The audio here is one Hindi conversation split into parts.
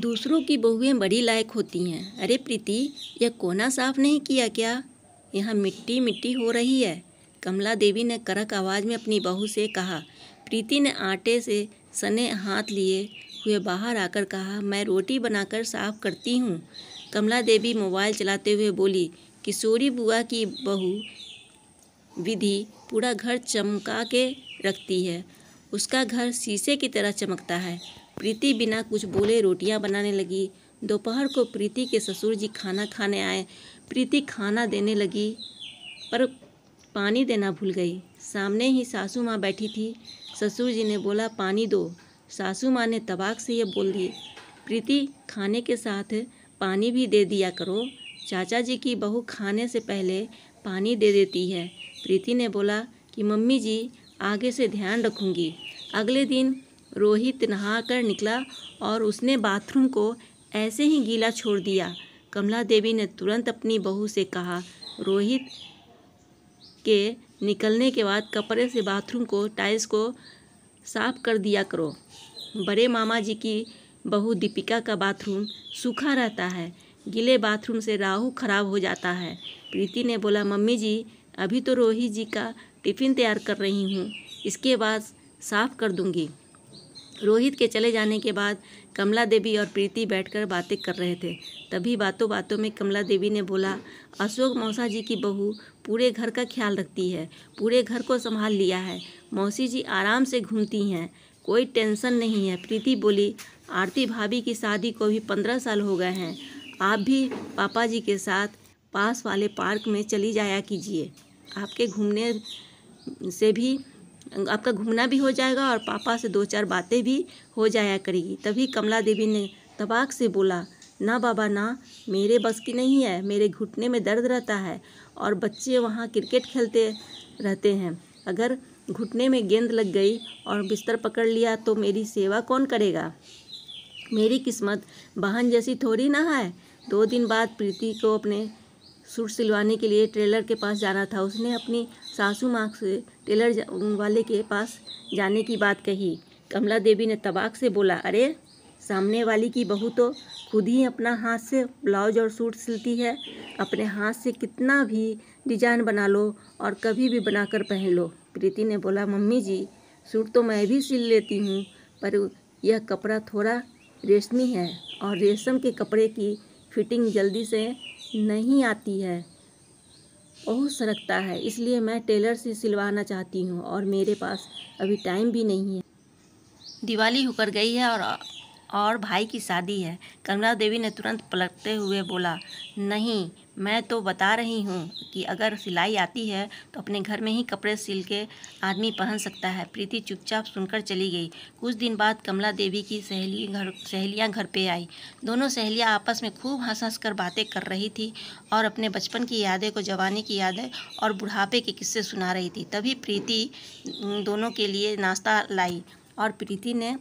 दूसरों की बहुएं बड़ी लायक होती हैं अरे प्रीति यह कोना साफ नहीं किया क्या यहाँ मिट्टी मिट्टी हो रही है कमला देवी ने करक आवाज़ में अपनी बहू से कहा प्रीति ने आटे से सने हाथ लिए हुए बाहर आकर कहा मैं रोटी बनाकर साफ करती हूँ कमला देवी मोबाइल चलाते हुए बोली किशोरी बुआ की बहू विधि पूरा घर चमका के रखती है उसका घर शीशे की तरह चमकता है प्रीति बिना कुछ बोले रोटियां बनाने लगी दोपहर को प्रीति के ससुर जी खाना खाने आए प्रीति खाना देने लगी पर पानी देना भूल गई सामने ही सासू माँ बैठी थी ससुर जी ने बोला पानी दो सासू माँ ने तबाक से यह बोल दी प्रीति खाने के साथ पानी भी दे दिया करो चाचा जी की बहू खाने से पहले पानी दे देती है प्रीति ने बोला कि मम्मी जी आगे से ध्यान रखूँगी अगले दिन रोहित नहा कर निकला और उसने बाथरूम को ऐसे ही गीला छोड़ दिया कमला देवी ने तुरंत अपनी बहू से कहा रोहित के निकलने के बाद कपड़े से बाथरूम को टाइल्स को साफ कर दिया करो बड़े मामा जी की बहू दीपिका का बाथरूम सूखा रहता है गीले बाथरूम से राहु खराब हो जाता है प्रीति ने बोला मम्मी जी अभी तो रोहित जी का टिफ़िन तैयार कर रही हूँ इसके बाद साफ़ कर दूँगी रोहित के चले जाने के बाद कमला देवी और प्रीति बैठकर बातें कर रहे थे तभी बातों बातों में कमला देवी ने बोला अशोक मौसा जी की बहू पूरे घर का ख्याल रखती है पूरे घर को संभाल लिया है मौसी जी आराम से घूमती हैं कोई टेंशन नहीं है प्रीति बोली आरती भाभी की शादी को भी पंद्रह साल हो गए हैं आप भी पापा जी के साथ पास वाले पार्क में चली जाया कीजिए आपके घूमने से भी आपका घूमना भी हो जाएगा और पापा से दो चार बातें भी हो जाया करेगी तभी कमला देवी ने तबाक से बोला ना बाबा ना मेरे बस की नहीं है मेरे घुटने में दर्द रहता है और बच्चे वहाँ क्रिकेट खेलते रहते हैं अगर घुटने में गेंद लग गई और बिस्तर पकड़ लिया तो मेरी सेवा कौन करेगा मेरी किस्मत बहन जैसी थोड़ी ना है दो दिन बाद प्रीति को अपने सूट सिलवाने के लिए टेलर के पास जाना था उसने अपनी सासू माँ से टेलर वाले के पास जाने की बात कही कमला देवी ने तबाक से बोला अरे सामने वाली की बहू तो खुद ही अपना हाथ से ब्लाउज और सूट सिलती है अपने हाथ से कितना भी डिजाइन बना लो और कभी भी बनाकर पहन लो प्रीति ने बोला मम्मी जी सूट तो मैं भी सिल लेती हूँ पर यह कपड़ा थोड़ा रेशमी है और रेशम के कपड़े की फिटिंग जल्दी से नहीं आती है बहुत सरकता है इसलिए मैं टेलर से सिलवाना चाहती हूँ और मेरे पास अभी टाइम भी नहीं है दिवाली होकर गई है और और भाई की शादी है कमला देवी ने तुरंत पलटते हुए बोला नहीं मैं तो बता रही हूँ कि अगर सिलाई आती है तो अपने घर में ही कपड़े सिल के आदमी पहन सकता है प्रीति चुपचाप सुनकर चली गई कुछ दिन बाद कमला देवी की सहेली घर सहेलियाँ घर पे आई दोनों सहेलियाँ आपस में खूब हंस हंस कर बातें कर रही थी और अपने बचपन की यादें को जवानी की यादें और बुढ़ापे के किस्से सुना रही थी तभी प्रीति दोनों के लिए नाश्ता लाई और प्रीति ने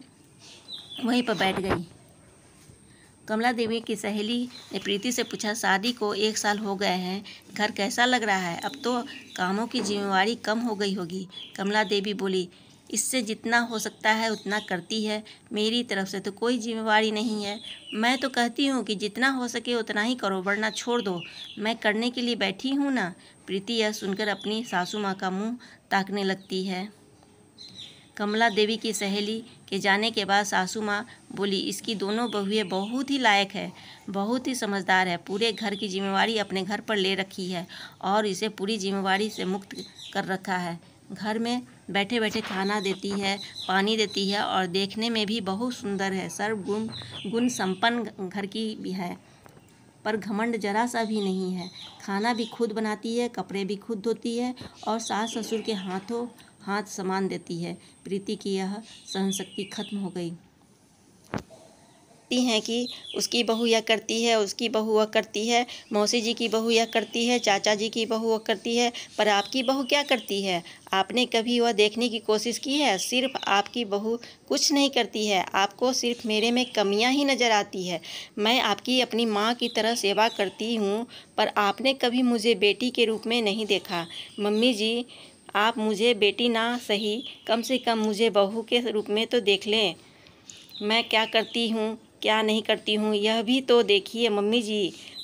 वहीं पर बैठ गई कमला देवी की सहेली ने प्रीति से पूछा शादी को एक साल हो गए हैं घर कैसा लग रहा है अब तो कामों की जिम्मेवारी कम हो गई होगी कमला देवी बोली इससे जितना हो सकता है उतना करती है मेरी तरफ से तो कोई जिम्मेवारी नहीं है मैं तो कहती हूँ कि जितना हो सके उतना ही करो वरना छोड़ दो मैं करने के लिए बैठी हूँ ना प्रीति यह सुनकर अपनी सासू माँ का मुँह ताकने लगती है कमला देवी की सहेली के जाने के बाद सासू माँ बोली इसकी दोनों बहुएँ बहुत ही लायक है बहुत ही समझदार है पूरे घर की जिम्मेवारी अपने घर पर ले रखी है और इसे पूरी जिम्मेवारी से मुक्त कर रखा है घर में बैठे बैठे खाना देती है पानी देती है और देखने में भी बहुत सुंदर है गुण गुण संपन्न घर की भी है पर घमंड जरा सा भी नहीं है खाना भी खुद बनाती है कपड़े भी खुद धोती है और सास ससुर के हाथों हाथ समान देती है प्रीति की यह सहन शक्ति खत्म हो गई सकती हैं कि उसकी बहू यह करती है उसकी बहू वह करती है मौसी जी की बहू यह करती है चाचा जी की बहू वह करती है पर आपकी बहू क्या करती है आपने कभी वह देखने की कोशिश की है सिर्फ आपकी बहू कुछ नहीं करती है आपको सिर्फ मेरे में कमियां ही नज़र आती है मैं आपकी अपनी माँ की तरह सेवा करती हूँ पर आपने कभी मुझे बेटी के रूप में नहीं देखा मम्मी जी आप मुझे बेटी ना सही कम से कम मुझे बहू के रूप में तो देख लें मैं क्या करती हूँ क्या नहीं करती हूँ यह भी तो देखिए मम्मी जी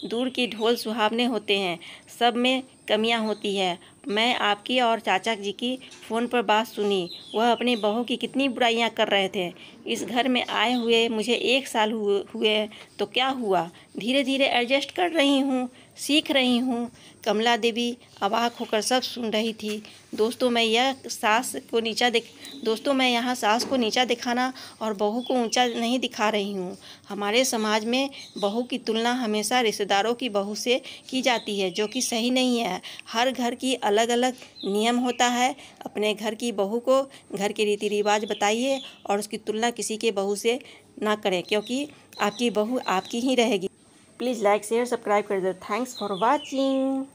दूर की ढोल सुहावने होते हैं सब में कमियां होती है मैं आपकी और चाचा जी की फ़ोन पर बात सुनी वह अपनी बहू की कितनी बुराइयां कर रहे थे इस घर में आए हुए मुझे एक साल हुए हुए तो क्या हुआ धीरे धीरे एडजस्ट कर रही हूँ सीख रही हूँ कमला देवी अवाक होकर सब सुन रही थी दोस्तों मैं यह सास को नीचा दिख दोस्तों मैं यहाँ सास को नीचा दिखाना और बहू को ऊंचा नहीं दिखा रही हूँ हमारे समाज में बहू की तुलना हमेशा रिश्तेदार किरदारों की बहू से की जाती है जो कि सही नहीं है हर घर की अलग अलग नियम होता है अपने घर की बहू को घर के रीति रिवाज बताइए और उसकी तुलना किसी के बहू से ना करें क्योंकि आपकी बहू आपकी ही रहेगी प्लीज़ लाइक शेयर सब्सक्राइब कर दो थैंक्स फॉर वॉचिंग